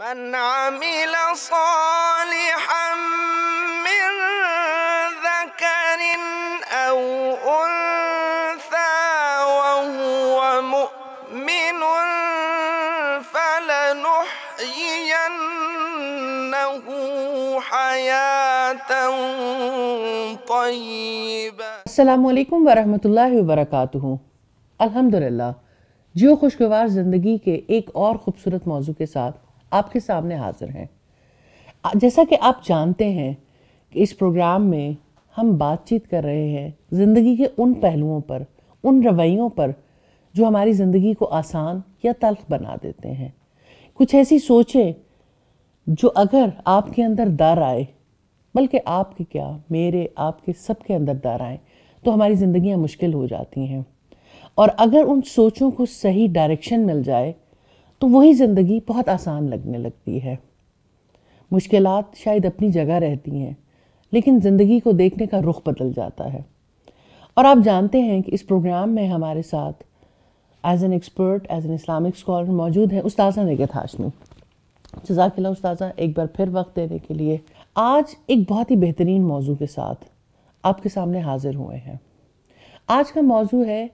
من عمل صالحا من ذكر أو أنثى وهو مؤمن فلنحيينه حياة طيبة السلام عليكم ورحمة الله وبركاته الحمد لله जियो خوشگوار زندگی کے ایک اور خوبصورت موضوع کے ساتھ आपके सामने हाजिर हैं जैसा कि आप जानते हैं कि इस प्रोग्राम में हम बातचीत कर रहे हैं ज़िंदगी के उन पहलुओं पर उन रवैयों पर जो हमारी ज़िंदगी को आसान या तल्ख बना देते हैं कुछ ऐसी सोचें जो अगर आपके अंदर दर आए बल्कि आपके क्या मेरे आपके सबके अंदर दर आए तो हमारी ज़िंदियाँ मुश्किल हो जाती हैं और अगर उन सोचों को सही डायरेक्शन मिल जाए तो वही ज़िंदगी बहुत आसान लगने लगती है मुश्किल शायद अपनी जगह रहती हैं लेकिन ज़िंदगी को देखने का रुख बदल जाता है और आप जानते हैं कि इस प्रोग्राम में हमारे साथ as an expert as an Islamic scholar मौजूद हैं उस्ताजा निगत हाशमी जजाकला उस्ताजा एक बार फिर वक्त देने के लिए आज एक बहुत ही बेहतरीन मौजू के साथ आपके सामने हाजिर हुए हैं आज का मौजू है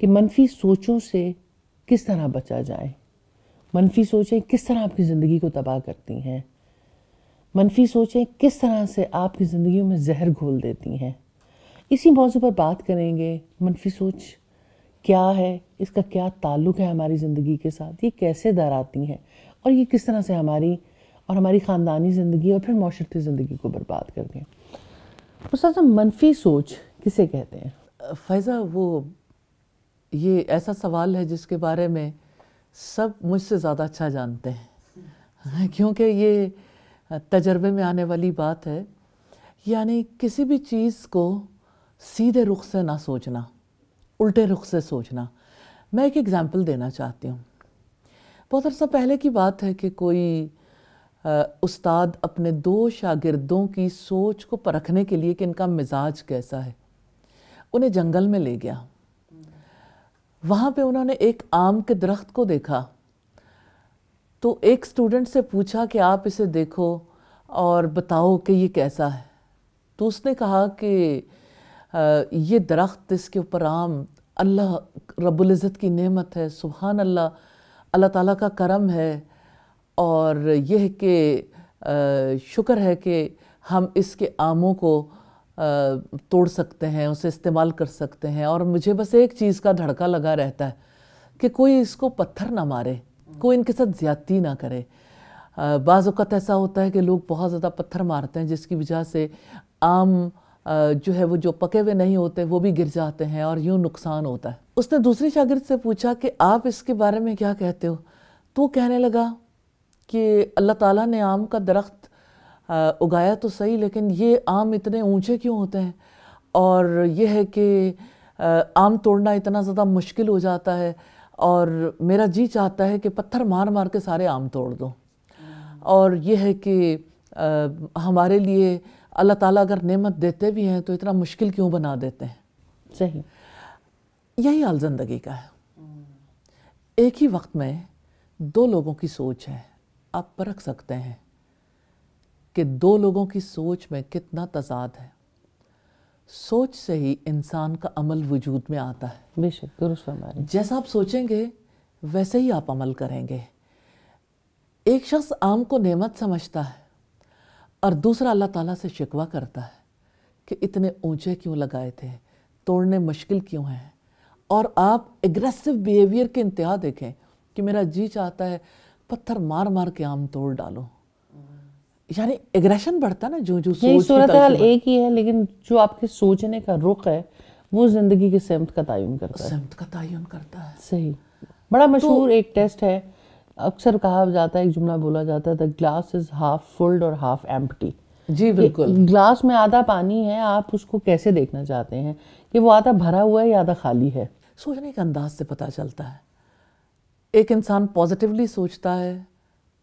कि मनफी सोचों से किस तरह बचा जाए मनफी सोचें किस तरह आपकी ज़िंदगी को तबाह करती हैं मनफी सोचें किस तरह से आपकी ज़िंदगी में जहर घोल देती हैं इसी मौजू पर बात करेंगे मनफी सोच क्या है इसका क्या ताल्लुक है हमारी ज़िंदगी के साथ ये कैसे दर आती हैं और ये किस तरह से हमारी और हमारी ख़ानदानी ज़िंदगी और फिर माशरती ज़िंदगी को बर्बाद कर दें उस मनफी सोच किसे कहते हैं फैज़ा वो ये ऐसा सवाल है जिसके बारे में सब मुझसे ज़्यादा अच्छा जानते हैं हाँ, क्योंकि ये तजर्बे में आने वाली बात है यानी किसी भी चीज़ को सीधे रुख से ना सोचना उल्टे रुख से सोचना मैं एक एग्ज़ाम्पल देना चाहती हूँ बहुत अर्सा पहले की बात है कि कोई आ, उस्ताद अपने दो शागिर्दों की सोच को परखने के लिए कि इनका मिजाज कैसा है उन्हें जंगल में ले गया वहाँ पे उन्होंने एक आम के दरख्त को देखा तो एक स्टूडेंट से पूछा कि आप इसे देखो और बताओ कि ये कैसा है तो उसने कहा कि ये दरख्त इसके ऊपर आम अल्लाह रबुल्ज़त की नेमत है सुबहान अल्लाह अल्लाह ताला का करम है और यह कि शुक्र है कि हम इसके आमों को तोड़ सकते हैं उसे इस्तेमाल कर सकते हैं और मुझे बस एक चीज़ का धड़का लगा रहता है कि कोई इसको पत्थर ना मारे कोई इनके साथ ज़्यादती ना करे बाज़त ऐसा होता है कि लोग बहुत ज़्यादा पत्थर मारते हैं जिसकी वजह से आम जो है वो जो पके हुए नहीं होते वो भी गिर जाते हैं और यूँ नुकसान होता है उसने दूसरे शागिर्द से पूछा कि आप इसके बारे में क्या कहते हो तो कहने लगा कि अल्लाह ताला ने आम का दरख्त उगाया तो सही लेकिन ये आम इतने ऊंचे क्यों होते हैं और ये है कि आम तोड़ना इतना ज़्यादा मुश्किल हो जाता है और मेरा जी चाहता है कि पत्थर मार मार के सारे आम तोड़ दो और ये है कि आ, हमारे लिए अल्लाह ताला अगर नेमत देते भी हैं तो इतना मुश्किल क्यों बना देते हैं सही यही हाल ज़िंदगी का है एक ही वक्त में दो लोगों की सोच है आप परख सकते हैं कि दो लोगों की सोच में कितना तजाद है सोच से ही इंसान का अमल वजूद में आता है बेशक दुरुस्त जैसा आप सोचेंगे वैसे ही आप अमल करेंगे एक शख्स आम को नेमत समझता है और दूसरा अल्लाह ताला से शिकवा करता है कि इतने ऊंचे क्यों लगाए थे तोड़ने मुश्किल क्यों हैं और आप एग्रेसिव बिहेवियर के इंतहा देखें कि मेरा जी चाहता है पत्थर मार मार के आम तोड़ डालो यानी एग्रेशन बढ़ता ना जो जो सोच की सूरत हाल एक ही है लेकिन जो आपके सोचने का रुख है वो जिंदगी की सेमत का तयन करता है सेमत का तयन करता है सही बड़ा तो- मशहूर तो, एक टेस्ट है अक्सर कहा जाता है एक जुमला बोला जाता है the glass is half filled और हाफ एम्प्टी जी बिल्कुल ग्लास में आधा पानी है आप उसको कैसे देखना चाहते हैं कि वो आधा भरा हुआ है या आधा खाली है सोचने के अंदाज से पता चलता है एक इंसान पॉजिटिवली सोचता है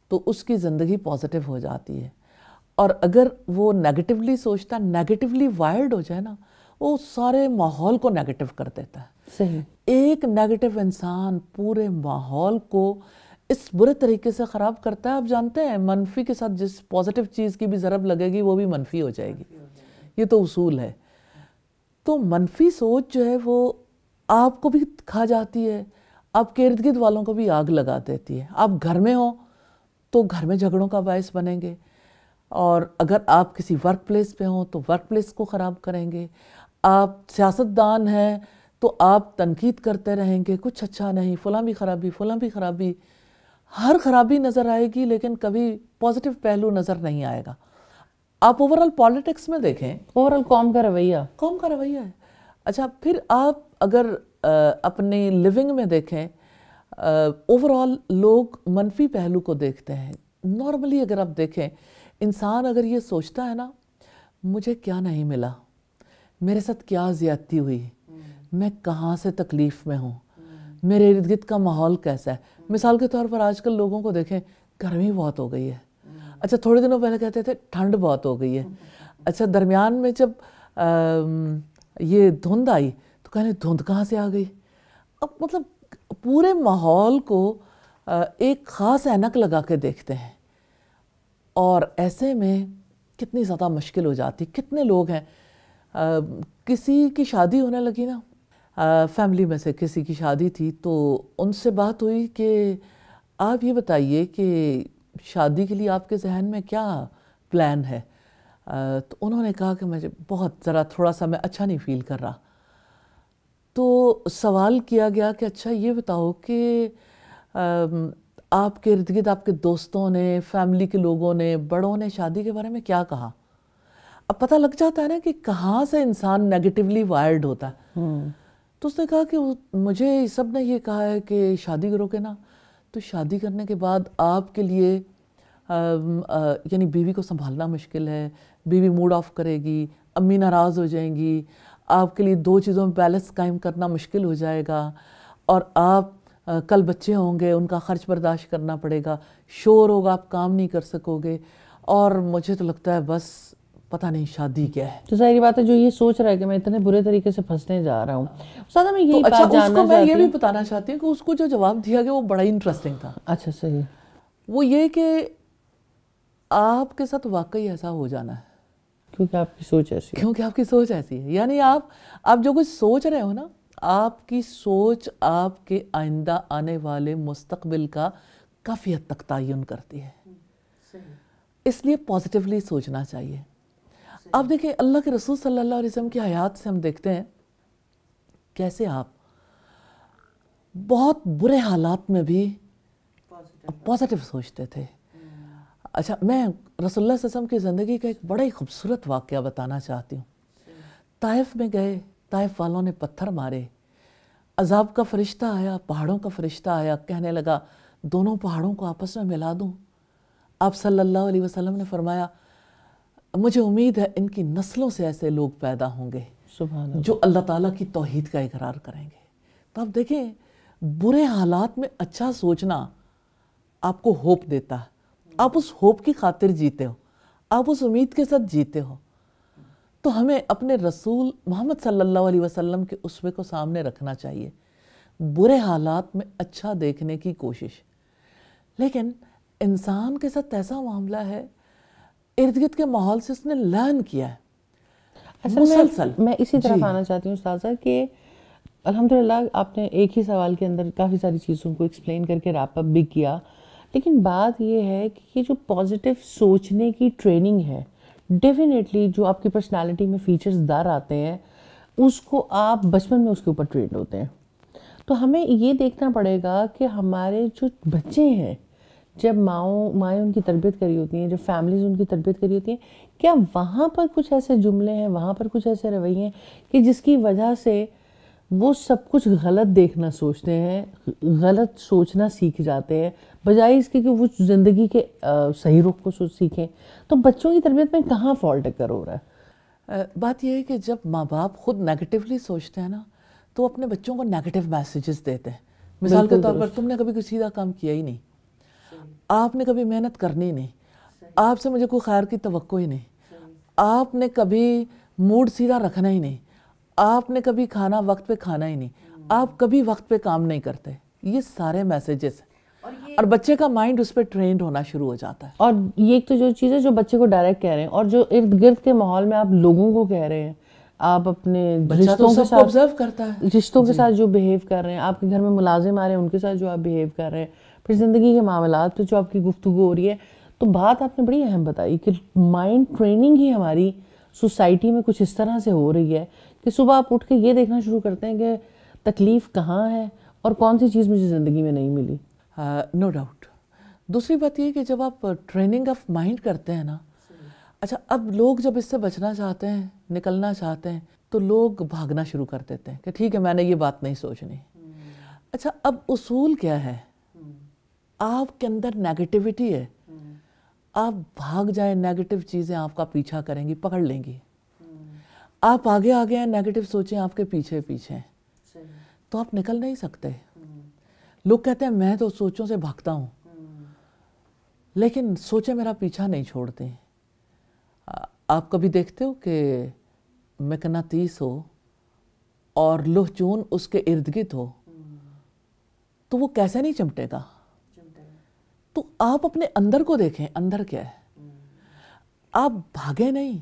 तो उसकी ज़िंदगी पॉजिटिव हो जाती है और अगर वो नेगेटिवली सोचता नेगेटिवली वायर्ड हो जाए ना वो सारे माहौल को नेगेटिव कर देता है सही एक नेगेटिव इंसान पूरे माहौल को इस बुरे तरीके से ख़राब करता है आप जानते हैं मनफी के साथ जिस पॉजिटिव चीज़ की भी ज़रब लगेगी वो भी मनफी हो जाएगी ये तो उसूल है तो मनफी सोच जो है वो आपको भी खा जाती है आपके इर्द गिर्द वालों को भी आग लगा देती है आप घर में हो तो घर में झगड़ों का बायस बनेंगे और अगर आप किसी वर्क प्लेस पर हों तो वर्क प्लेस को ख़राब करेंगे आप सियासतदान हैं तो आप तनकीद करते रहेंगे कुछ अच्छा नहीं फलां भी ख़राबी फलां भी ख़राबी हर ख़राबी नज़र आएगी लेकिन कभी पॉजिटिव पहलू नज़र नहीं आएगा आप ओवरऑल पॉलिटिक्स में देखें ओवरऑल कौम का रवैया कौम का रवैया है अच्छा फिर आप अगर आ, अपने लिविंग में देखें ओवरऑल लोग मनफी पहलू को देखते हैं नॉर्मली अगर आप देखें इंसान अगर ये सोचता है ना मुझे क्या नहीं मिला मेरे साथ क्या ज़्यादती हुई मैं कहाँ से तकलीफ़ में हूँ मेरे इर्द गिर्द का माहौल कैसा है मिसाल के तौर पर आजकल लोगों को देखें गर्मी बहुत हो गई है अच्छा थोड़े दिनों पहले कहते थे ठंड बहुत हो गई है अच्छा दरमियान में जब आ, ये धुंध आई तो कहने धुंध कहाँ से आ गई अब मतलब पूरे माहौल को एक ख़ास ऐनक लगा के देखते हैं और ऐसे में कितनी ज़्यादा मुश्किल हो जाती कितने लोग हैं किसी की शादी होने लगी ना फैमिली में से किसी की शादी थी तो उनसे बात हुई कि आप ये बताइए कि शादी के लिए आपके जहन में क्या प्लान है तो उन्होंने कहा कि मुझे बहुत ज़रा थोड़ा सा मैं अच्छा नहीं फील कर रहा तो सवाल किया गया कि अच्छा ये बताओ कि आपके इर्द गिर्द आपके दोस्तों ने फैमिली के लोगों ने बड़ों ने शादी के बारे में क्या कहा अब पता लग जाता है ना कि कहाँ से इंसान नेगेटिवली वायर्ड होता है हम्म। तो उसने कहा कि मुझे सब ने ये कहा है कि शादी करोगे ना तो शादी करने के बाद आपके लिए यानी बीवी को संभालना मुश्किल है बीवी मूड ऑफ करेगी अम्मी नाराज़ हो जाएंगी आपके लिए दो चीज़ों में बैलेंस कायम करना मुश्किल हो जाएगा और आप कल बच्चे होंगे उनका खर्च बर्दाश्त करना पड़ेगा शोर होगा आप काम नहीं कर सकोगे और मुझे तो लगता है बस पता नहीं शादी क्या है तो सारी बात है जो ये सोच रहा है कि मैं इतने बुरे तरीके से फंसने जा रहा हूँ तो अच्छा, उसको मैं ये भी बताना चाहती हूँ कि उसको जो जवाब दिया गया वो बड़ा इंटरेस्टिंग था अच्छा सही वो ये कि आपके साथ वाकई ऐसा हो जाना है क्योंकि आपकी सोच ऐसी है क्योंकि आपकी सोच ऐसी है यानी आप आप जो कुछ सोच रहे हो ना आपकी सोच आपके आइंदा आने वाले मुस्तबिल का काफ़ी हद तक तयन करती है हम्म, इसलिए पॉजिटिवली सोचना चाहिए आप देखिए अल्लाह के रसूल सल्लल्लाहु अलैहि वसल्लम की हयात से हम देखते हैं कैसे आप बहुत बुरे हालात में भी पॉजिटिव सोचते थे अच्छा मैं रसोल्ला वसम की ज़िंदगी का एक बड़ा ही खूबसूरत वाक्य बताना चाहती हूँ ताइफ में गए ताइफ वालों ने पत्थर मारे अजाब का फरिश्ता आया पहाड़ों का फरिश्ता आया कहने लगा दोनों पहाड़ों को आपस में मिला दूँ आप सल्ला वसलम ने फरमाया मुझे उम्मीद है इनकी नस्लों से ऐसे लोग पैदा होंगे जो अल्लाह ताला की तोहद का इकरार करेंगे तो आप देखें बुरे हालात में अच्छा सोचना आपको होप देता है आप उस होप की खातिर जीते हो आप उस उम्मीद के साथ जीते हो तो हमें अपने रसूल मोहम्मद सल्लल्लाहु अलैहि वसल्लम के उसवे को सामने रखना चाहिए बुरे हालात में अच्छा देखने की कोशिश लेकिन इंसान के साथ ऐसा मामला है इर्द गिर्द के माहौल से उसने लर्न किया है अच्छा, मुसलसल मैं, मैं इसी तरफ आना चाहती हूँ साजा कि अल्हम्दुलिल्लाह आपने एक ही सवाल के अंदर काफ़ी सारी चीज़ों को एक्सप्लेन करके रैप अप भी किया लेकिन बात यह है कि ये जो पॉजिटिव सोचने की ट्रेनिंग है डेफिनेटली जो आपकी पर्सनालिटी में फीचर्स दार आते हैं उसको आप बचपन में उसके ऊपर ट्रेंड होते हैं तो हमें ये देखना पड़ेगा कि हमारे जो बच्चे हैं जब माओ माएँ उनकी तरबियत करी होती हैं जब फैमिलीज़ उनकी तरबियत करी होती हैं क्या वहाँ पर कुछ ऐसे जुमले हैं वहाँ पर कुछ ऐसे रवैये हैं कि जिसकी वजह से वो सब कुछ गलत देखना सोचते हैं गलत सोचना सीख जाते हैं बजाय इसके कि वो ज़िंदगी के सही रुख को सीखें तो बच्चों की तरबियत में कहाँ फॉल्ट अगर हो रहा है बात यह है कि जब माँ बाप खुद नेगेटिवली सोचते हैं ना तो अपने बच्चों को नेगेटिव मैसेजेस देते हैं मिसाल के तौर पर तुमने कभी कोई सीधा काम किया ही नहीं आपने कभी मेहनत करनी नहीं आपसे मुझे कोई खैर की तो ही नहीं आपने कभी मूड सीधा रखना ही नहीं आपने कभी खाना वक्त पे खाना ही नहीं हम्म। आप कभी वक्त पे काम नहीं करते ये सारे मैसेजेस और बच्चे का माइंड उस पर ट्रेंड होना शुरू हो जाता है और ये एक तो जो चीज़ है जो बच्चे को डायरेक्ट कह रहे हैं और जो इर्द गिर्द के माहौल में आप लोगों को कह रहे हैं आप अपने तो रिश्तों के साथ ऑब्जर्व करता है रिश्तों के साथ जो बिहेव कर रहे हैं आपके घर में मुलाजिम आ रहे हैं उनके साथ जो आप बिहेव कर रहे हैं फिर ज़िंदगी के मामला पे जो आपकी गुफ्तु हो रही है तो बात आपने बड़ी अहम बताई कि माइंड ट्रेनिंग ही हमारी सोसाइटी में कुछ इस तरह से हो रही है कि सुबह आप उठ के ये देखना शुरू करते हैं कि तकलीफ़ कहाँ है और कौन सी चीज़ मुझे ज़िंदगी में नहीं मिली नो uh, डाउट दूसरी बात ये कि जब आप ट्रेनिंग ऑफ माइंड करते हैं ना अच्छा अब लोग जब इससे बचना चाहते हैं निकलना चाहते हैं तो लोग भागना शुरू कर देते हैं कि ठीक है मैंने ये बात नहीं सोचनी अच्छा अब उसूल क्या है आपके अंदर नेगेटिविटी है आप भाग जाए नेगेटिव चीज़ें आपका पीछा करेंगी पकड़ लेंगी आप आगे आगे हैं नेगेटिव सोचें आपके पीछे पीछे तो आप निकल नहीं सकते लोग कहते हैं मैं तो सोचों से भागता हूँ लेकिन सोचे मेरा पीछा नहीं छोड़ते आप कभी देखते हो कि तीस हो और लोह चून उसके इर्द गिर्द हो तो वो कैसे नहीं चमटेगा तो आप अपने अंदर को देखें अंदर क्या है आप भागे नहीं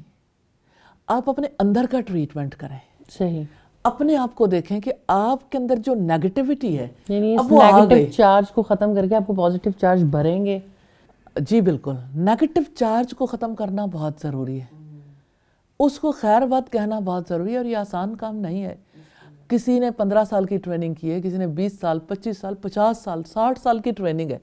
आप अपने अंदर का ट्रीटमेंट करें सही अपने आप को देखें कि आपके अंदर जो नेगेटिविटी है अब वो नेगेटिव चार्ज को ख़त्म करके आपको पॉजिटिव चार्ज भरेंगे जी बिल्कुल नेगेटिव चार्ज को ख़त्म करना बहुत ज़रूरी है उसको खैर बात कहना बहुत ज़रूरी है और ये आसान काम नहीं है किसी ने पंद्रह साल की ट्रेनिंग की है किसी ने बीस साल पच्चीस साल पचास साल साठ साल की ट्रेनिंग है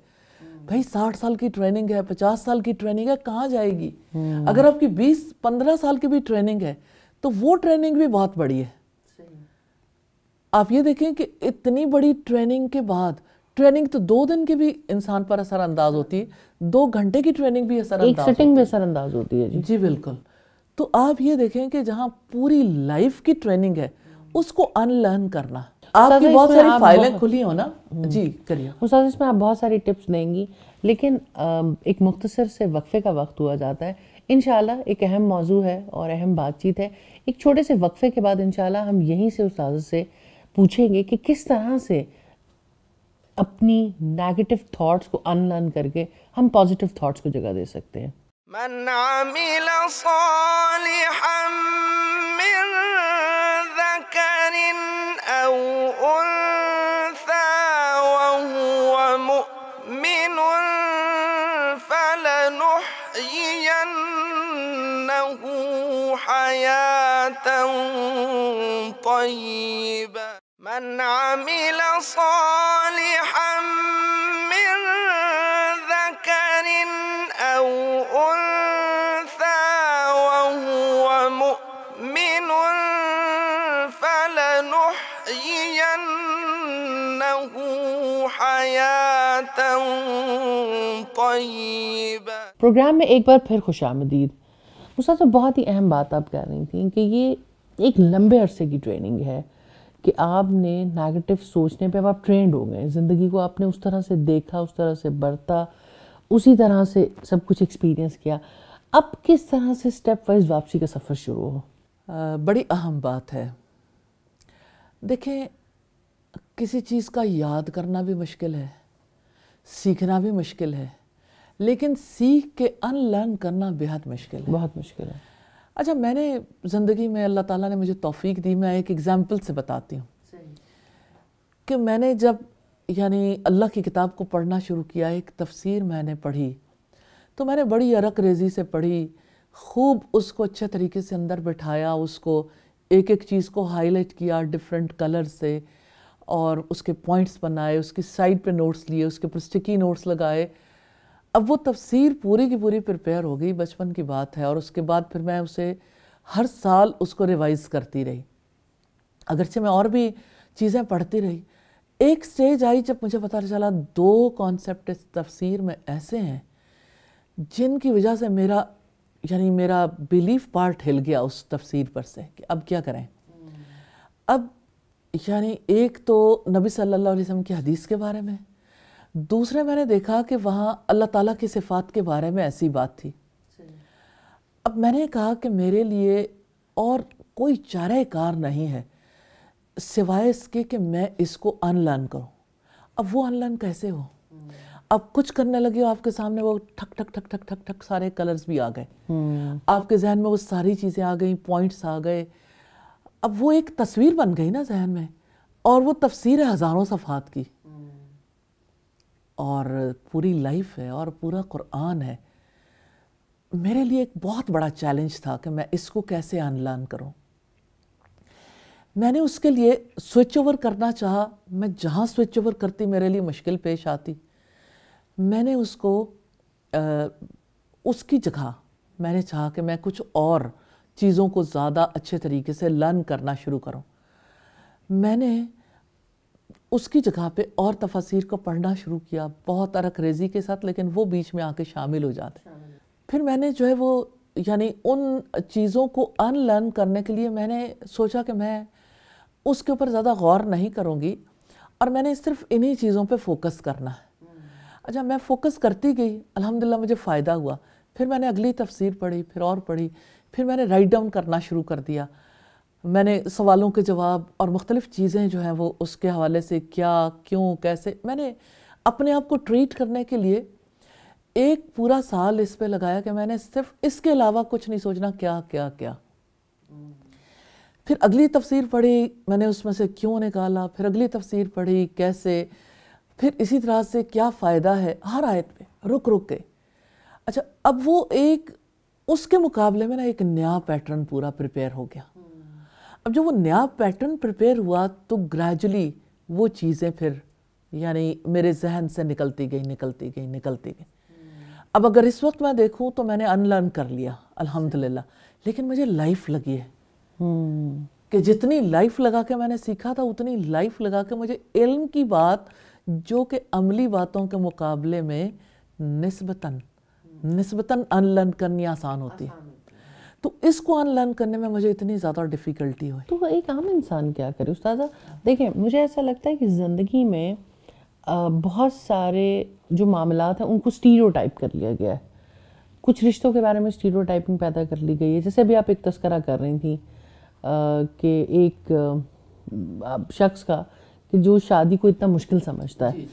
भाई साठ साल की ट्रेनिंग है पचास साल की ट्रेनिंग है कहाँ जाएगी हम्म। अगर आपकी बीस पंद्रह साल की भी ट्रेनिंग है तो वो ट्रेनिंग भी बहुत बड़ी है आप ये देखें कि इतनी बड़ी ट्रेनिंग के बाद ट्रेनिंग तो दो दिन की भी इंसान पर असरअंदाज होती है दो घंटे की ट्रेनिंग भी असरअंदाज एक सेटिंग में अंदाज होती है जी जी बिल्कुल तो आप ये देखें कि जहाँ पूरी लाइफ की ट्रेनिंग है उसको अनलर्न करना आपकी बहुत सारी फाइलें खुली हो ना हम्म। जी करिए उस्ताद इसमें आप बहुत सारी टिप्स देंगी लेकिन एक मुख्तसर से वक्फे का वक्त हुआ जाता है इन एक अहम मौजू है और अहम बातचीत है एक छोटे से वक्फे के बाद इन हम यहीं से उस्ताद से पूछेंगे कि किस तरह से अपनी नेगेटिव थॉट्स को अनलर्न करके हम पॉजिटिव थॉट्स को जगह दे सकते हैं من ذكر أو أنثى وهو مؤمن فلنحيينه حياة طيبة پروگرام میں ایک بار پھر خوش آمدید مستاذ بہت ہی اہم بات آپ کر رہی تھیں کہ یہ ایک لمبے عرصے کی ٹریننگ ہے कि आपने नेगेटिव सोचने पे आप ट्रेंड हो गए ज़िंदगी को आपने उस तरह से देखा उस तरह से बरता उसी तरह से सब कुछ एक्सपीरियंस किया अब किस तरह से स्टेप वाइज वापसी का सफ़र शुरू हो आ, बड़ी अहम बात है देखें किसी चीज़ का याद करना भी मुश्किल है सीखना भी मुश्किल है लेकिन सीख के अनलर्न करना बेहद मुश्किल है बहुत मुश्किल है अच्छा मैंने ज़िंदगी में अल्लाह ताला ने मुझे तोफ़ी दी मैं एक एग्ज़ाम्पल से बताती हूँ कि मैंने जब यानी अल्लाह की किताब को पढ़ना शुरू किया एक तफसीर मैंने पढ़ी तो मैंने बड़ी अरक रेज़ी से पढ़ी खूब उसको अच्छे तरीके से अंदर बिठाया उसको एक एक चीज़ को हाईलाइट किया डिफरेंट कलर से और उसके पॉइंट्स बनाए उसकी साइड पे नोट्स लिए उसके ऊपर स्टिकी नोट्स लगाए अब वो तफसीर पूरी की पूरी प्रिपेयर हो गई बचपन की बात है और उसके बाद फिर मैं उसे हर साल उसको रिवाइज़ करती रही अगरचे मैं और भी चीज़ें पढ़ती रही एक स्टेज आई जब मुझे पता चला दो कॉन्सेप्ट इस तफसीर में ऐसे हैं जिनकी वजह से मेरा यानी मेरा बिलीफ पार्ट हिल गया उस तफसीर पर से कि अब क्या करें हम्म। अब यानी एक तो नबी सल्लल्लाहु अलैहि वसल्लम की हदीस के बारे में दूसरे मैंने देखा कि वहाँ अल्लाह ताला की सिफात के बारे में ऐसी बात थी अब मैंने कहा कि मेरे लिए और कोई कार नहीं है सिवाय इसके कि मैं इसको अनलर्न करूँ अब वो अनलर्न कैसे हो अब कुछ करने लगे हो आपके सामने वो ठक ठक ठक ठक ठक ठक सारे कलर्स भी आ गए आपके जहन में वो सारी चीज़ें आ गई पॉइंट्स आ गए अब वो एक तस्वीर बन गई ना जहन में और वो तफसीर है हज़ारों सफ़ात की और पूरी लाइफ है और पूरा कुरान है मेरे लिए एक बहुत बड़ा चैलेंज था कि मैं इसको कैसे अनलर्न करूं मैंने उसके लिए स्विच ओवर करना चाहा मैं जहां स्विच ओवर करती मेरे लिए मुश्किल पेश आती मैंने उसको आ, उसकी जगह मैंने चाहा कि मैं कुछ और चीज़ों को ज़्यादा अच्छे तरीके से लर्न करना शुरू करूं मैंने उसकी जगह पे और तफसीर को पढ़ना शुरू किया बहुत अरक रेजी के साथ लेकिन वो बीच में आके शामिल हो जाते फिर मैंने जो है वो यानी उन चीज़ों को अनलर्न करने के लिए मैंने सोचा कि मैं उसके ऊपर ज़्यादा गौर नहीं करूँगी और मैंने सिर्फ इन्हीं चीज़ों पे फोकस करना है अच्छा मैं फोकस करती गई अल्हम्दुलिल्लाह मुझे फ़ायदा हुआ फिर मैंने अगली तफसीर पढ़ी फिर और पढ़ी फिर मैंने राइट डाउन करना शुरू कर दिया मैंने सवालों के जवाब और मुख्तलिफ़ चीज़ें जो हैं वो उसके हवाले से क्या क्यों कैसे मैंने अपने आप को ट्रीट करने के लिए एक पूरा साल इस पर लगाया कि मैंने सिर्फ इसके अलावा कुछ नहीं सोचना क्या क्या क्या फिर अगली तफसीर पढ़ी मैंने उसमें से क्यों निकाला फिर अगली तफसीर पढ़ी कैसे फिर इसी तरह से क्या फ़ायदा है हर आयत पे रुक रुक के अच्छा अब वो एक उसके मुकाबले में ना एक नया पैटर्न पूरा प्रिपेयर हो गया अब जब वो नया पैटर्न प्रिपेयर हुआ तो ग्रेजुअली वो चीज़ें फिर यानी मेरे जहन से निकलती गई निकलती गई निकलती गई अब अगर इस वक्त मैं देखूँ तो मैंने अनलर्न कर लिया अल्हम्दुलिल्लाह लेकिन मुझे लाइफ लगी है हम्म। कि जितनी लाइफ लगा के मैंने सीखा था उतनी लाइफ लगा के मुझे इल्म की बात जो कि अमली बातों के मुकाबले में नस्बता नस्बता अनलर्न करनी आसान होती है तो इसको अनलर्न करने में मुझे इतनी ज़्यादा डिफ़िकल्टी हुई तो एक आम इंसान क्या करे उस्तादा देखें मुझे ऐसा लगता है कि ज़िंदगी में बहुत सारे जो मामला हैं उनको स्टीरो कर लिया गया है कुछ रिश्तों के बारे में स्टीरो पैदा कर ली गई है जैसे अभी आप एक तस्करा कर रही थी कि एक शख्स का कि जो शादी को इतना मुश्किल समझता है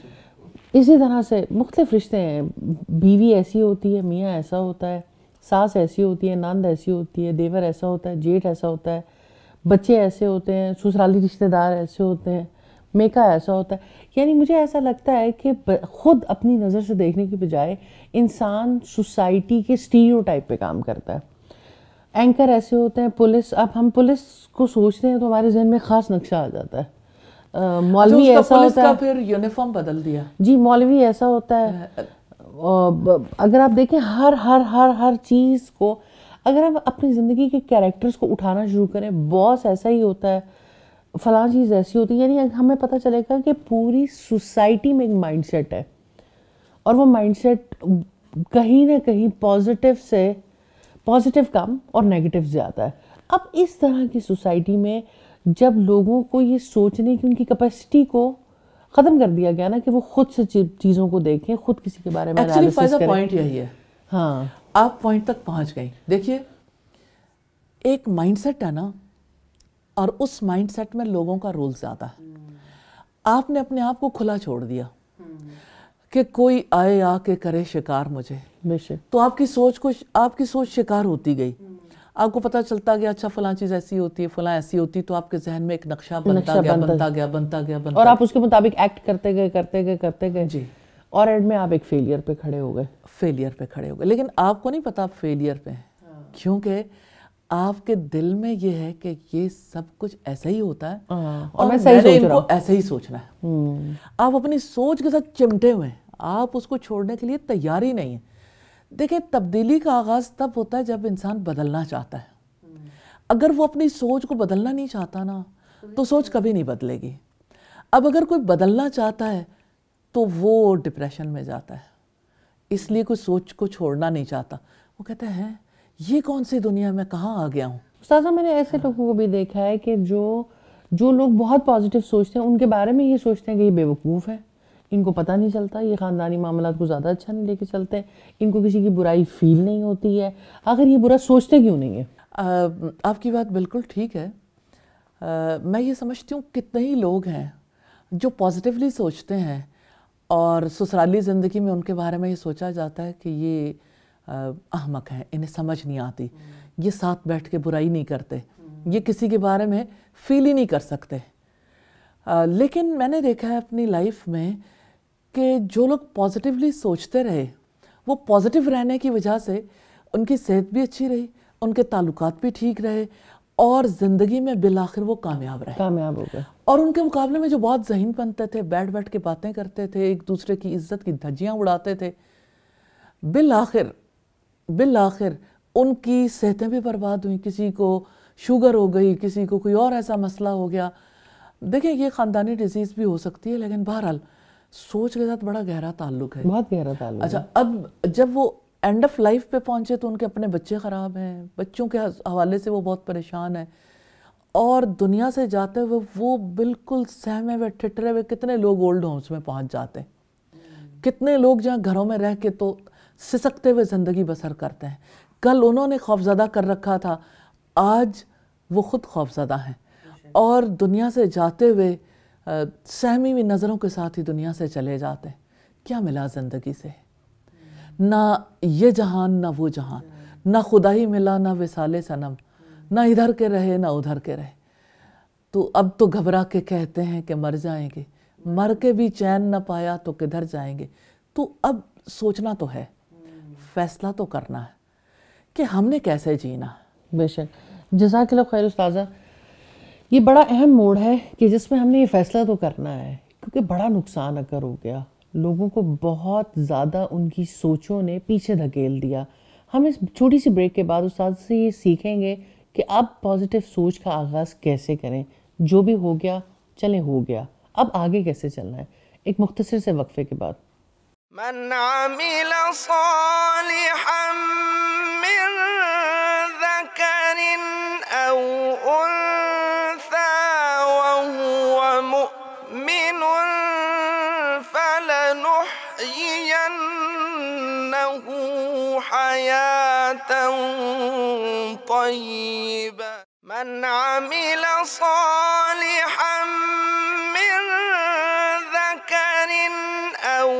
इसी तरह से मुख्तफ रिश्ते हैं बीवी ऐसी होती है मियाँ ऐसा होता है सास ऐसी होती है नंद ऐसी होती है देवर ऐसा होता है जेठ ऐसा होता है बच्चे ऐसे होते हैं ससुराली रिश्तेदार ऐसे होते हैं मेका ऐसा होता है यानी मुझे ऐसा लगता है कि ख़ुद अपनी नज़र से देखने की बजाय इंसान सोसाइटी के स्टीरियो टाइप पर काम करता है एंकर ऐसे होते हैं पुलिस अब हम पुलिस को सोचते हैं तो हमारे जहन में ख़ास नक्शा आ जाता है अच्छा, मौलवी ऐसा होता है फिर यूनिफॉर्म बदल दिया जी मौलवी ऐसा होता है अगर आप देखें हर हर हर हर चीज़ को अगर आप अपनी ज़िंदगी के कैरेक्टर्स को उठाना शुरू करें बॉस ऐसा ही होता है फला चीज़ ऐसी होती है यानी हमें पता चलेगा कि पूरी सोसाइटी में एक माइंडसेट है और वो माइंडसेट कहीं ना कहीं पॉजिटिव से पॉजिटिव कम और नेगेटिव ज़्यादा है अब इस तरह की सोसाइटी में जब लोगों को ये सोचने की उनकी कैपेसिटी को ख़त्म कर दिया गया ना कि वो खुद से चीज़ों को देखें खुद किसी के बारे में एक्चुअली पॉइंट यही है हाँ आप पॉइंट तक पहुंच गई देखिए एक माइंडसेट है ना और उस माइंडसेट में लोगों का रोल ज़्यादा है आपने अपने आप को खुला छोड़ दिया कि कोई आए आके करे शिकार मुझे तो आपकी सोच को आपकी सोच शिकार होती गई आपको पता चलता गया अच्छा फला चीज ऐसी होती है फला ऐसी होती तो आपके जहन में एक नक्शा बनता, बनता गया बनता गया बनता गया बनता और आप उसके मुताबिक एक्ट करते गए करते गए करते गए जी और एंड में आप एक फेलियर पे खड़े हो गए फेलियर पे खड़े हो गए लेकिन आपको नहीं पता आप फेलियर पे हैं हाँ। क्योंकि आपके दिल में ये है कि ये सब कुछ ऐसा ही होता है हाँ। और, मैं सही सोच रहा ऐसा ही सोचना है हम्म। आप अपनी सोच के साथ चिमटे हुए हैं आप उसको छोड़ने के लिए तैयार ही नहीं है देखिए तब्दीली का आगाज़ तब होता है जब इंसान बदलना चाहता है अगर वो अपनी सोच को बदलना नहीं चाहता ना तो सोच कभी नहीं बदलेगी अब अगर कोई बदलना चाहता है तो वो डिप्रेशन में जाता है इसलिए कोई सोच को छोड़ना नहीं चाहता वो कहते हैं ये कौन सी दुनिया में कहाँ आ गया हूँ उस्ताजा मैंने ऐसे लोगों को भी देखा है कि जो जो लोग बहुत पॉजिटिव सोचते हैं उनके बारे में ये सोचते हैं कि ये बेवकूफ़ है इनको पता नहीं चलता ये ख़ानदानी मामला को ज़्यादा अच्छा नहीं लेके चलते इनको किसी की बुराई फील नहीं होती है आखिर ये बुरा सोचते क्यों नहीं है आ, आपकी बात बिल्कुल ठीक है आ, मैं ये समझती हूँ कितने ही लोग हैं जो पॉजिटिवली सोचते हैं और ससुराली ज़िंदगी में उनके बारे में ये सोचा जाता है कि ये अहमक हैं इन्हें समझ नहीं आती हम्म। ये साथ बैठ के बुराई नहीं करते ये किसी के बारे में फील ही नहीं कर सकते आ, लेकिन मैंने देखा है अपनी लाइफ में कि जो लोग पॉजिटिवली सोचते रहे वो पॉजिटिव रहने की वजह से उनकी सेहत भी अच्छी रही उनके ताल्लुक भी ठीक रहे और ज़िंदगी में बिलाखिर वो कामयाब रहे कामयाब हो गए और उनके मुकाबले में जो बहुत जहन बनते थे बैठ बैठ के बातें करते थे एक दूसरे की इज्जत की धज्जियाँ उड़ाते थे बिल आखिर बिल आखिर उनकी सेहतें भी बर्बाद हुई किसी को शुगर हो गई किसी को कोई और ऐसा मसला हो गया देखिए ये ख़ानदानी डिजीज़ भी हो सकती है लेकिन बहरहाल सोच के साथ बड़ा गहरा ताल्लुक है बहुत गहरा ताल्लुक अच्छा अब जब वो एंड ऑफ लाइफ पे पहुंचे तो उनके अपने बच्चे ख़राब हैं बच्चों के हवाले से वो बहुत परेशान है और दुनिया से जाते हुए वो बिल्कुल सहमे हुए ठिठरे हुए कितने लोग ओल्ड होम्स में पहुंच जाते हैं कितने लोग जहाँ घरों में रह के तो सिसकते हुए ज़िंदगी बसर करते हैं कल उन्होंने खौफजदा कर रखा था आज वो ख़ुद खौफजदा हैं और दुनिया से जाते हुए सहमी हुई नज़रों के साथ ही दुनिया से चले जाते हैं क्या मिला ज़िंदगी से ना ये जहान ना वो जहान ना खुदा ही मिला ना विसाले सनम ना इधर के रहे ना उधर के रहे तो अब तो घबरा के कहते हैं कि मर जाएंगे मर के भी चैन ना पाया तो किधर जाएंगे तो अब सोचना तो है फैसला तो करना है कि हमने कैसे जीना बेशक जजाक खैर उस्ताजा ये बड़ा अहम मोड़ है कि जिसमें हमने ये फैसला तो करना है क्योंकि बड़ा नुकसान अगर हो गया लोगों को बहुत ज़्यादा उनकी सोचों ने पीछे धकेल दिया हम इस छोटी सी ब्रेक के बाद उस्ताद से ये सीखेंगे कि अब पॉजिटिव सोच का आगाज़ कैसे करें जो भी हो गया चले हो गया अब आगे कैसे चलना है एक मुख्तर से वक्फे के बाद صالحا من ذكر أو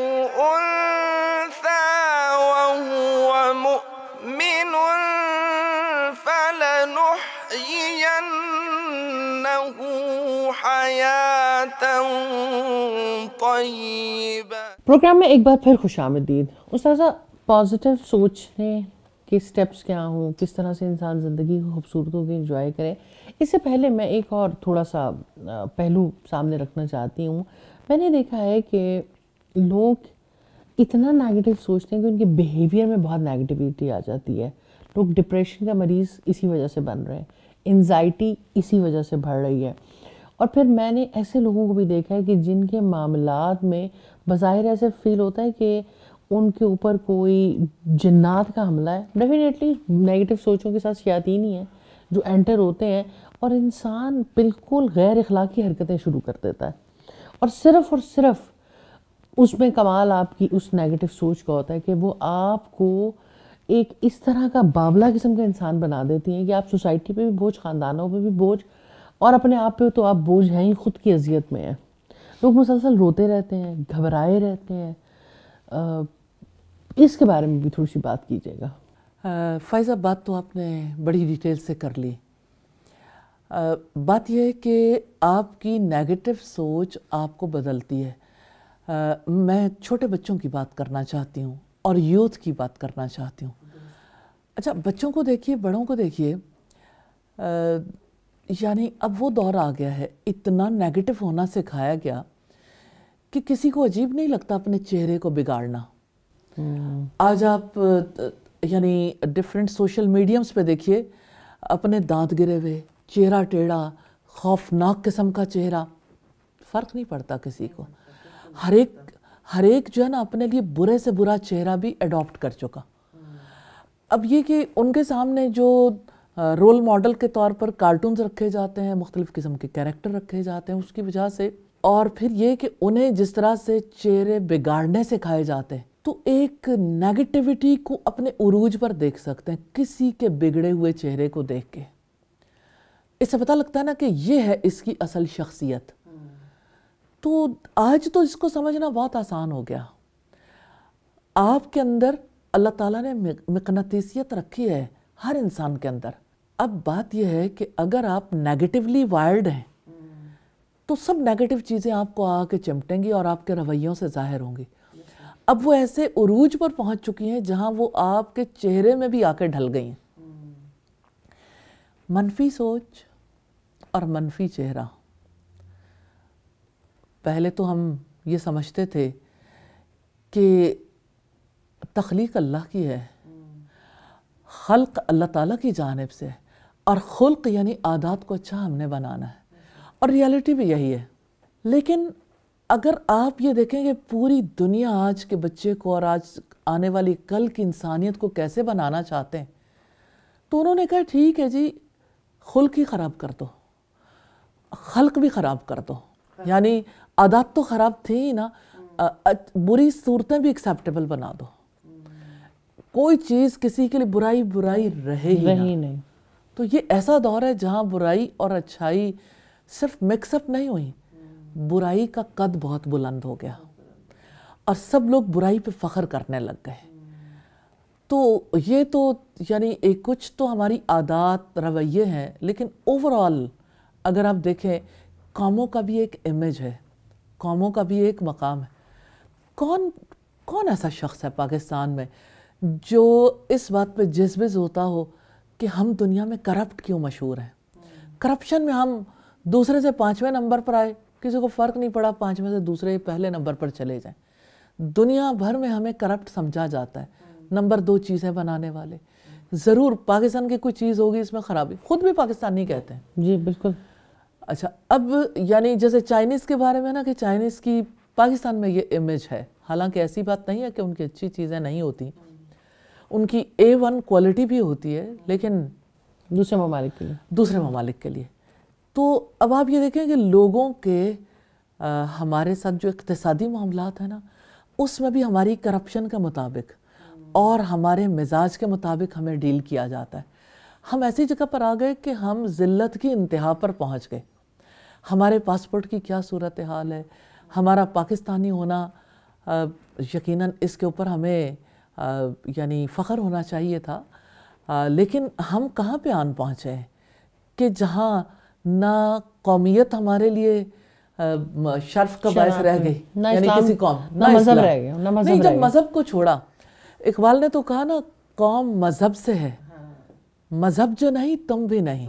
أنثى وهو مؤمن فلنحيينه حياة طيبة پروگرام میں ایک بار پھر خوش آمدید استاذہ پازیٹو سوچنے کے سٹیپس کیا ہوں کس طرح سے انسان زندگی کو خوبصورتوں کے انجوائے کرے इससे पहले मैं एक और थोड़ा सा पहलू सामने रखना चाहती हूँ मैंने देखा है कि लोग इतना नेगेटिव सोचते हैं कि उनके बिहेवियर में बहुत नेगेटिविटी आ जाती है लोग डिप्रेशन का मरीज़ इसी वजह से बन रहे हैं एनजाइटी इसी वजह से बढ़ रही है और फिर मैंने ऐसे लोगों को भी देखा है कि जिनके मामला में बाहिर ऐसे फील होता है कि उनके ऊपर कोई जन्नात का हमला है डेफिनेटली नेगेटिव सोचों के साथ शयातीन ही है जो एंटर होते हैं और इंसान बिल्कुल गैर अखलाकी हरकतें शुरू कर देता है और सिर्फ़ और सिर्फ़ उसमें कमाल आपकी उस नेगेटिव सोच का होता है कि वो आपको एक इस तरह का बावला किस्म का इंसान बना देती हैं कि आप सोसाइटी पे भी बोझ ख़ानदानों पे भी बोझ और अपने आप पे तो आप बोझ हैं ही ख़ुद की अजियत में हैं लोग मुसलसल रोते रहते हैं घबराए रहते हैं इसके बारे में भी थोड़ी सी बात कीजिएगा फैज़ा बात तो आपने बड़ी डिटेल से कर ली आ, बात यह है कि आपकी नेगेटिव सोच आपको बदलती है आ, मैं छोटे बच्चों की बात करना चाहती हूँ और यूथ की बात करना चाहती हूँ अच्छा बच्चों को देखिए बड़ों को देखिए यानी अब वो दौर आ गया है इतना नेगेटिव होना सिखाया गया कि किसी को अजीब नहीं लगता अपने चेहरे को बिगाड़ना हम्म। आज आप यानी डिफरेंट सोशल मीडियम्स पे देखिए अपने दांत गिरे हुए चेहरा टेढ़ा खौफनाक किस्म का चेहरा फ़र्क नहीं पड़ता किसी को हर एक हर एक जो है ना अपने लिए बुरे से बुरा चेहरा भी अडॉप्ट कर चुका अब ये कि उनके सामने जो रोल मॉडल के तौर पर कार्टून्स रखे जाते हैं मुख्तलिफ़ किस्म के कैरेक्टर रखे जाते हैं उसकी वजह से और फिर ये कि उन्हें जिस तरह से चेहरे बिगाड़ने सिखाए जाते हैं तो एक नेगेटिविटी को अपने उरूज पर देख सकते हैं किसी के बिगड़े हुए चेहरे को देख के इससे पता लगता है ना कि ये है इसकी असल शख्सियत तो आज तो इसको समझना बहुत आसान हो गया आपके अंदर अल्लाह ताला ने मकनतीसियत रखी है हर इंसान के अंदर अब बात यह है कि अगर आप नेगेटिवली वायर्ड हैं तो सब नेगेटिव चीज़ें आपको आके चिमटेंगी और आपके रवैयों से ज़ाहिर होंगी अब वो ऐसे उरूज पर पहुंच चुकी हैं जहां वो आपके चेहरे में भी आके ढल गई हैं मनफी सोच और मनफी चेहरा पहले तो हम ये समझते थे कि तख्लीक अल्लाह की है खल्क अल्लाह ताला की जानब से और खुल्क यानी आदात को अच्छा हमने बनाना है और रियलिटी भी यही है लेकिन अगर आप ये देखें कि पूरी दुनिया आज के बच्चे को और आज आने वाली कल की इंसानियत को कैसे बनाना चाहते हैं तो उन्होंने कहा ठीक है जी खुल्क ही ख़राब कर दो खल्क भी ख़राब कर दो यानी आदत तो ख़राब थी ही ना बुरी सूरतें भी एक्सेप्टेबल बना दो कोई चीज़ किसी के लिए बुराई बुराई रहे ही नहीं, नहीं। तो ये ऐसा दौर है जहाँ बुराई और अच्छाई सिर्फ मिक्सअप नहीं हुई बुराई का कद बहुत बुलंद हो गया और सब लोग बुराई पे फख्र करने लग गए तो ये तो यानी एक कुछ तो हमारी आदत रवैये हैं लेकिन ओवरऑल अगर आप देखें कौमों का भी एक इमेज है कौमों का भी एक मकाम है कौन कौन ऐसा शख्स है पाकिस्तान में जो इस बात पे जज्बज होता हो कि हम दुनिया में करप्ट क्यों मशहूर हैं करप्शन में हम दूसरे से पाँचवें नंबर पर आए किसी को फ़र्क नहीं पड़ा पाँचवें से दूसरे पहले नंबर पर चले जाएं दुनिया भर में हमें करप्ट समझा जाता है नंबर दो चीज़ें बनाने वाले ज़रूर पाकिस्तान की कोई चीज़ होगी इसमें ख़राबी खुद भी पाकिस्तानी कहते हैं जी बिल्कुल अच्छा अब यानी जैसे चाइनीज़ के बारे में ना कि चाइनीज़ की पाकिस्तान में ये इमेज है हालांकि ऐसी बात नहीं है कि उनकी अच्छी चीज़ें नहीं होती उनकी ए वन क्वालिटी भी होती है लेकिन दूसरे ममालिक के लिए दूसरे ममालिक के लिए तो अब आप ये देखें कि लोगों के आ, हमारे साथ जो इकतदी मामला है ना उसमें भी हमारी करप्शन के मुताबिक और हमारे मिजाज के मुताबिक हमें डील किया जाता है हम ऐसी जगह पर आ गए कि हम ज़िल्लत की इंतहा पर पहुंच गए हमारे पासपोर्ट की क्या सूरत हाल है हमारा पाकिस्तानी होना यकीनन इसके ऊपर हमें यानी फ़ख्र होना चाहिए था आ, लेकिन हम कहाँ पे आन पहुँचे हैं कि जहाँ ना कौमियत हमारे लिए शर्फ का बायस रह गई यानी किसी कौम ना मज़हब रह गया नहीं जब मज़हब को छोड़ा इकबाल ने तो कहा ना कौम मज़हब से है मज़हब जो नहीं तुम भी नहीं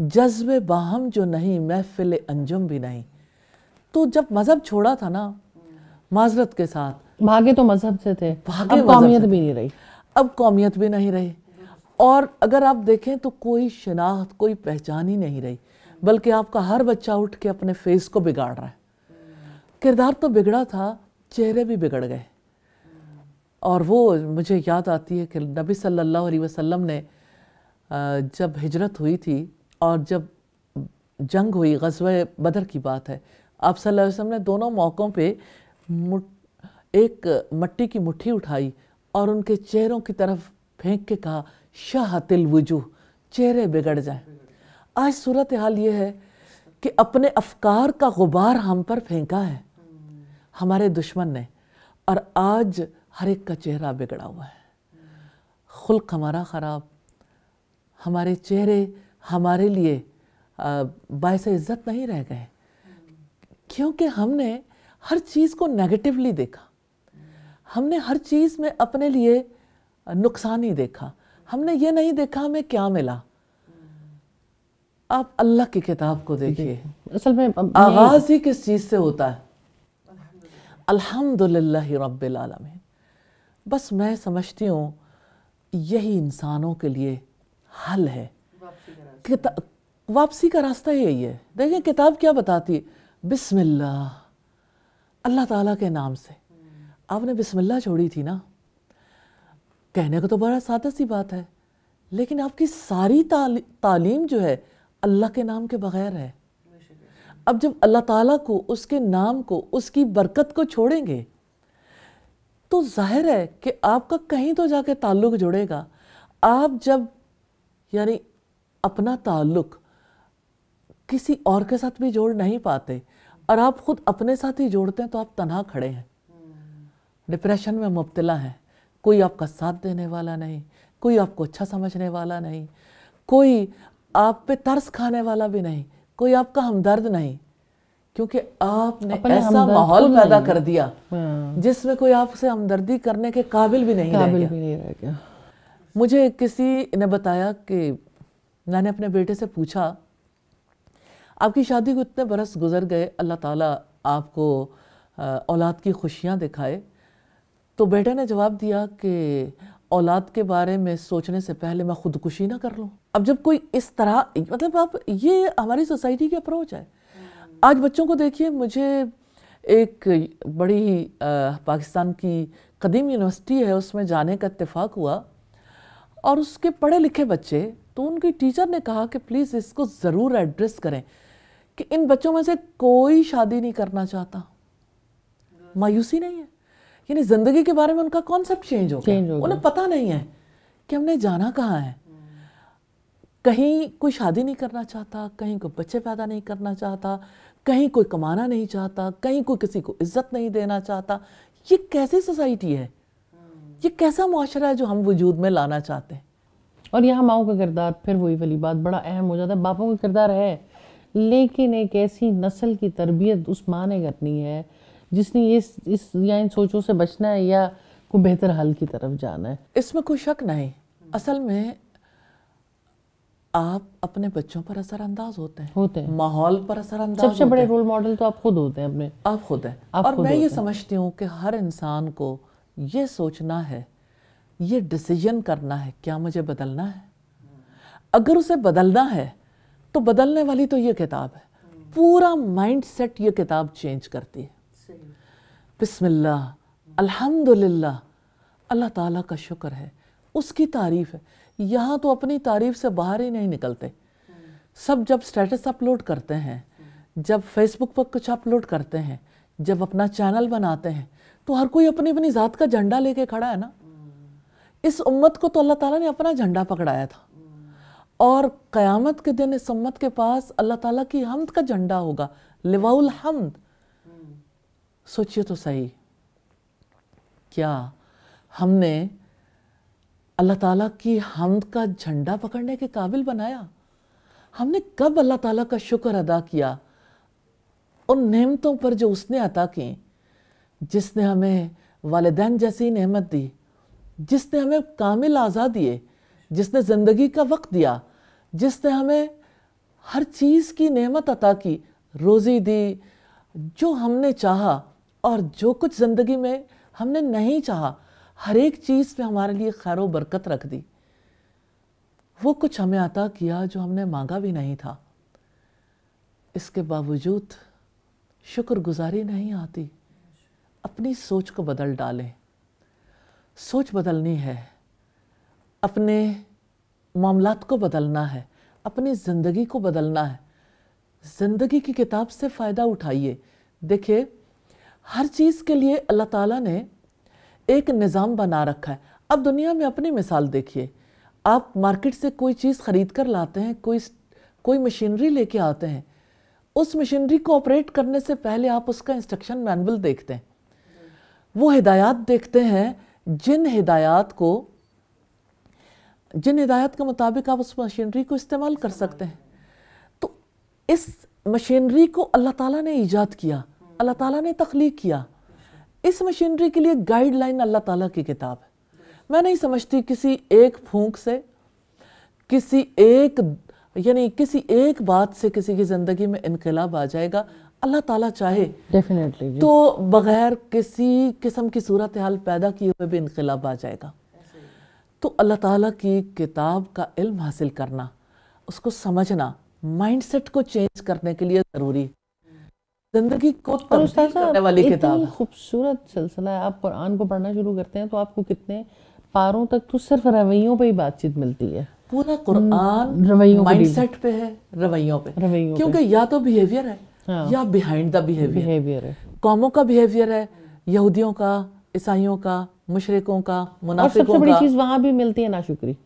जज्ब बाहम जो नहीं महफिल अंजुम भी नहीं तो जब मज़हब छोड़ा था ना हम्म। माजरत के साथ भागे तो मज़हब से थे भागे अब कौमियत भी नहीं रही अब कौमियत भी नहीं रही और अगर आप देखें तो कोई शनाख्त कोई पहचान ही नहीं रही बल्कि आपका हर बच्चा उठ के अपने फेस को बिगाड़ रहा है हम्म। किरदार तो बिगड़ा था चेहरे भी बिगड़ गए हम्म। और वो मुझे याद आती है कि नबी सल्लल्लाहु अलैहि वसल्लम ने जब हिजरत हुई थी और जब जंग हुई गजब बदर की बात है आप सल्लल्लाहु अलैहि वसल्लम ने दोनों मौक़ों पे एक मट्टी की मुट्ठी उठाई और उनके चेहरों की तरफ फेंक के कहा शाहतिल वजू चेहरे बिगड़ जाएं आज सूरत हाल ये है कि अपने अफकार का गुबार हम पर फेंका है हमारे दुश्मन ने और आज हर एक का चेहरा बिगड़ा हुआ है खुल्क हमारा ख़राब हमारे चेहरे हमारे लिए बायस इज़्ज़त नहीं रह गए क्योंकि हमने हर चीज़ को नेगेटिवली देखा हमने हर चीज़ में अपने लिए नुकसान ही देखा हमने ये नहीं देखा हमें क्या मिला आप अल्लाह की किताब को देखिए असल में आगाज़ ही किस चीज़ से होता है अल्हम्दुलिल्लाह रब्बिल आलमीन बस मैं समझती हूँ यही इंसानों के लिए हल है वापसी का रास्ता यही है देखिए किताब क्या बताती है बिस्मिल्लाह अल्लाह ताला के नाम से हम्म। आपने बिस्मिल्लाह छोड़ी थी ना कहने को तो बड़ा सादा सी बात है लेकिन आपकी सारी ताली, तालीम जो है अल्लाह के नाम के बगैर है अब जब अल्लाह ताला को उसके नाम को उसकी बरकत को छोड़ेंगे तो जाहिर है कि आपका कहीं तो जाके ताल्लुक जुड़ेगा आप जब यानी अपना ताल्लुक किसी और के साथ भी जोड़ नहीं पाते और आप खुद अपने साथ ही जोड़ते हैं तो आप तनहा खड़े हैं डिप्रेशन में मुबतला हैं कोई आपका साथ देने वाला नहीं कोई आपको अच्छा समझने वाला नहीं कोई आप पे तरस खाने वाला भी नहीं कोई आपका हमदर्द नहीं क्योंकि आपने ऐसा माहौल पैदा कर दिया हाँ। जिसमें कोई आपसे हमदर्दी करने के काबिल भी नहीं काबिल भी नहीं रह गया मुझे किसी ने बताया कि मैंने अपने बेटे से पूछा आपकी शादी को इतने बरस गुजर गए अल्लाह ताला आपको औलाद की खुशियाँ दिखाए तो बेटे ने जवाब दिया कि औलाद के बारे में सोचने से पहले मैं खुदकुशी ना कर लूँ अब जब कोई इस तरह मतलब आप ये हमारी सोसाइटी की अप्रोच है आज बच्चों को देखिए मुझे एक बड़ी आ, पाकिस्तान की कदीम यूनिवर्सिटी है उसमें जाने का इतफाक़ हुआ और उसके पढ़े लिखे बच्चे तो उनकी टीचर ने कहा कि प्लीज़ इसको ज़रूर एड्रेस करें कि इन बच्चों में से कोई शादी नहीं करना चाहता मायूसी नहीं है यानी ज़िंदगी के बारे में उनका कॉन्सेप्ट चेंज हो गया उन्हें पता नहीं है कि हमने जाना कहाँ है कहीं कोई शादी नहीं करना चाहता कहीं कोई बच्चे पैदा नहीं करना चाहता कहीं कोई कमाना नहीं चाहता कहीं कोई किसी को इज्जत नहीं देना चाहता ये कैसी सोसाइटी है ये कैसा माशरा है जो हम वजूद में लाना चाहते हैं और यहाँ माओ का किरदार फिर वही वाली बात बड़ा अहम हो जाता है बापों का किरदार है लेकिन एक ऐसी नस्ल की तरबियत उस माँ ने करनी है जिसने ये इस, इस या इन सोचों से बचना है या को बेहतर हल की तरफ जाना है इसमें कोई शक नहीं असल में आप अपने बच्चों पर असरअंदाज होते हैं होते हैं माहौल पर असरअंदाज सबसे बड़े रोल मॉडल तो आप खुद होते हैं अपने आप खुद हैं और खुद मैं ये समझती हूँ कि हर इंसान को ये सोचना है ये डिसीजन करना है क्या मुझे बदलना है अगर उसे बदलना है तो बदलने वाली तो ये किताब है पूरा माइंड सेट ये किताब चेंज करती है बिस्मिल्लाह अल्हम्दुलिल्लाह अल्लाह ताला का शुक्र है उसकी तारीफ है यहाँ तो अपनी तारीफ से बाहर ही नहीं निकलते हम्म। सब जब स्टेटस अपलोड करते हैं जब फेसबुक पर कुछ अपलोड करते हैं जब अपना चैनल बनाते हैं तो हर कोई अपनी अपनी ज़ात का झंडा लेके खड़ा है ना इस उम्मत को तो अल्लाह ताला ने अपना झंडा पकड़ाया था और क़यामत के दिन इस उम्मत के पास अल्लाह ताला की हमद का झंडा होगा लिवाउल हमद सोचिए तो सही क्या हमने अल्लाह ताला की हमद का झंडा पकड़ने के काबिल बनाया हमने कब अल्लाह ताला का शुक्र अदा किया उन नेमतों पर जो उसने अता की जिसने हमें वालदान जैसी नहमत दी जिसने हमें कामिल आज़ा दिए जिसने ज़िंदगी का वक्त दिया जिसने हमें हर चीज़ की नहमत अता की रोज़ी दी जो हमने चाहा और जो कुछ ज़िंदगी में हमने नहीं चाहा हर एक चीज़ पे हमारे लिए खैर बरकत रख दी वो कुछ हमें अता किया जो हमने मांगा भी नहीं था इसके बावजूद शुक्रगुजारी नहीं आती अपनी सोच को बदल डालें सोच बदलनी है अपने मामलात को बदलना है अपनी ज़िंदगी को बदलना है ज़िंदगी की किताब से फ़ायदा उठाइए देखिए हर चीज़ के लिए अल्लाह ताला ने एक निज़ाम बना रखा है अब दुनिया में अपनी मिसाल देखिए आप मार्केट से कोई चीज़ ख़रीद कर लाते हैं कोई कोई मशीनरी लेके आते हैं उस मशीनरी को ऑपरेट करने से पहले आप उसका इंस्ट्रक्शन मैनुअल देखते हैं वो हिदायत देखते हैं जिन हिदायत को जिन हिदायत के मुताबिक आप उस मशीनरी को इस्तेमाल कर सकते हैं तो इस मशीनरी को अल्लाह ताला ने ईजाद किया अल्लाह ताला ने तख्लीक किया इस मशीनरी के लिए गाइडलाइन अल्लाह ताला की किताब है मैं नहीं समझती किसी एक फूंक से किसी एक यानी किसी एक बात से किसी की ज़िंदगी में इनकलाब आ जाएगा अल्लाह ताला चाहे डेफिनेटली तो बगैर किसी किस्म की सूरत हाल पैदा किए हुए भी इनकलाब आ जाएगा तो अल्लाह ताला की किताब का इल्म हासिल करना उसको समझना माइंडसेट को चेंज करने के लिए ज़रूरी जिंदगी को करने वाली किताब खूबसूरत सिलसिला है आप कुरान को पढ़ना शुरू करते हैं तो आपको कितने पारों तक तो सिर्फ रवैयों पर ही बातचीत मिलती है पूरा कुरान रवैयों माइंडसेट पे है रवैयों पे क्योंकि या तो बिहेवियर है हाँ। या बिहाइंड द बिहेवियर है कौमों का बिहेवियर है यहूदियों का ईसाइयों का मुशरकों का मुनाफिकों का सबसे बड़ी चीज़ वहां भी मिलती है ना नाशुक्री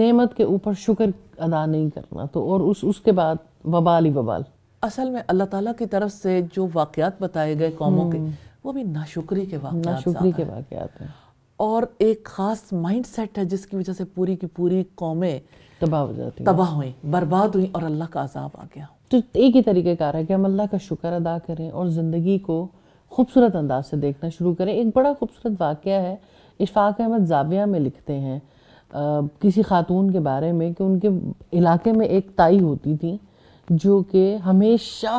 नेमत के ऊपर शुक्र अदा नहीं करना तो और उस उसके बाद वबाल ही वबाल असल में अल्लाह ताला की तरफ से जो वाकयात बताए गए कौमों के हम्म। वो भी नाशुक्री के वाक़ नाशुक्री के वाकयात हैं और एक खास माइंड सेट है जिसकी वजह से पूरी की पूरी कौमें तबाह हो जाती तबाह हुई बर्बाद हुई और अल्लाह का अजाब आ गया तो एक ही तरीक़ेकार है कि हम अल्लाह का शुक्र अदा करें और ज़िंदगी को खूबसूरत अंदाज से देखना शुरू करें एक बड़ा खूबसूरत वाक़ है इशफाक अहमद जाविया में लिखते हैं आ, किसी खातून के बारे में कि उनके इलाके में एक ताई होती थी जो कि हमेशा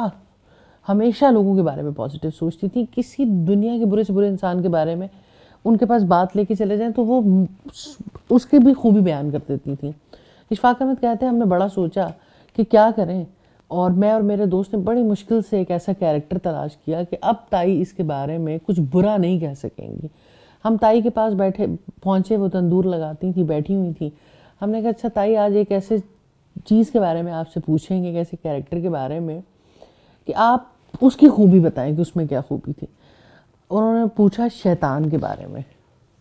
हमेशा लोगों के बारे में पॉजिटिव सोचती थी किसी दुनिया के बुरे से बुरे इंसान के बारे में उनके पास बात लेके चले जाएं तो वो उसकी भी खूबी बयान कर देती थी इशफाक अहमद कहते हैं हमने बड़ा सोचा कि क्या करें और मैं और मेरे दोस्त ने बड़ी मुश्किल से एक ऐसा कैरेक्टर तलाश किया कि अब ताई इसके बारे में कुछ बुरा नहीं कह सकेंगी हम ताई के पास बैठे पहुँचे वो तंदूर लगाती थी बैठी हुई थी हमने कहा अच्छा ताई आज एक ऐसे चीज़ के बारे में आपसे पूछेंगे एक ऐसे कैरेक्टर के बारे में कि आप उसकी खूबी बताएं कि उसमें क्या खूबी थी उन्होंने पूछा शैतान के बारे में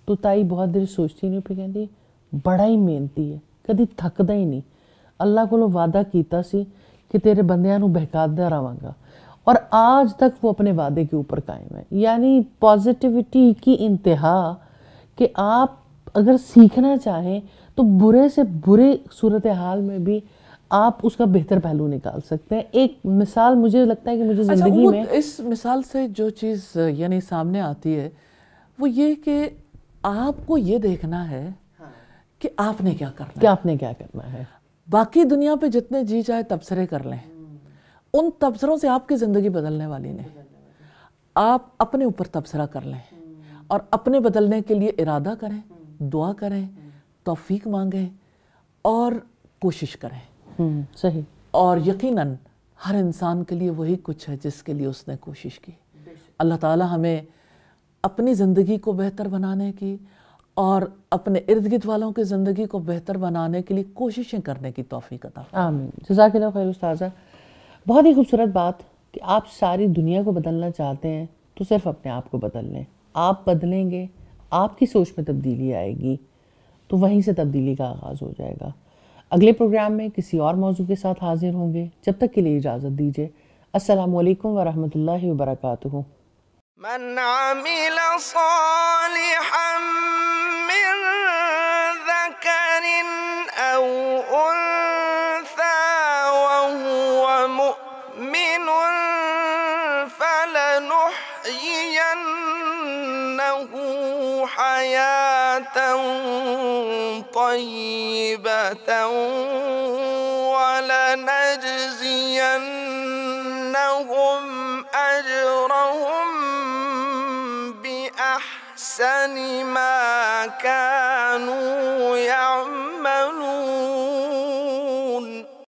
तो ताई बहुत देर सोचती नहीं फिर कहती बड़ा ही मेहनती है कभी थकता ही नहीं अल्लाह को वादा किया कि तेरे बंद ਬੰਦਿਆਂ ਨੂੰ और आज तक वो अपने वादे के ऊपर कायम है यानी पॉजिटिविटी की इंतहा कि आप अगर सीखना चाहें तो बुरे से बुरे सूरत हाल में भी आप उसका बेहतर पहलू निकाल सकते हैं एक मिसाल मुझे लगता है कि मुझे ज़िंदगी अच्छा, में इस मिसाल से जो चीज़ यानी सामने आती है वो ये कि आपको ये देखना है हाँ। कि आपने क्या करना कि आपने क्या करना है बाकी दुनिया पे जितने जी चाहे तबसरे कर लें हम्म। उन तबसरों से आपकी ज़िंदगी बदलने वाली नहीं आप अपने ऊपर तबसरा कर लें हम्म। और अपने बदलने के लिए इरादा करें हम्म। दुआ करें तोफीक मांगें और कोशिश करें हम्म, सही और यकीनन हर इंसान के लिए वही कुछ है जिसके लिए उसने कोशिश की अल्लाह ताला हमें अपनी ज़िंदगी को बेहतर बनाने की और अपने इर्द गिर्द वालों की ज़िंदगी को बेहतर बनाने के लिए कोशिशें करने की तोफ़ी अता आमीन जजाकिल्ला खैर उस्ताजा बहुत ही खूबसूरत बात कि आप सारी दुनिया को बदलना चाहते हैं तो सिर्फ अपने आप को बदल लें आप बदलेंगे आपकी सोच में तब्दीली आएगी तो वहीं से तब्दीली का आगाज़ हो जाएगा अगले प्रोग्राम में किसी और मौजू के साथ हाजिर होंगे जब तक के लिए इजाज़त दीजिए अस्सलाम वालेकुम वरहमतुल्लाहि वबरकातुहू أحسن ما كانوا يعملون